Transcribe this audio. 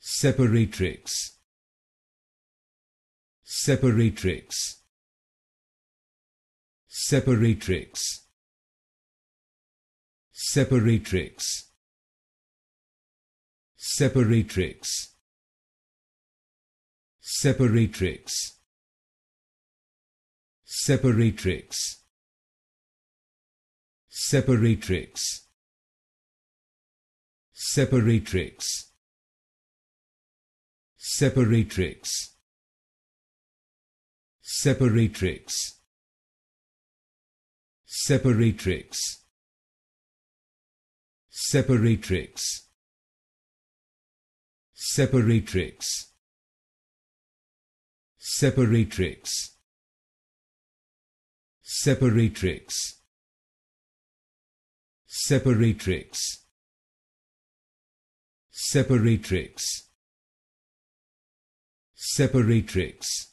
separatrix separatrix separatrix separatrix separatrix separatrix separatrix separatrix separatrix separatrix separatrix separatrix separatrix separatrix separatrix separatrix separatrix separatrix separatrix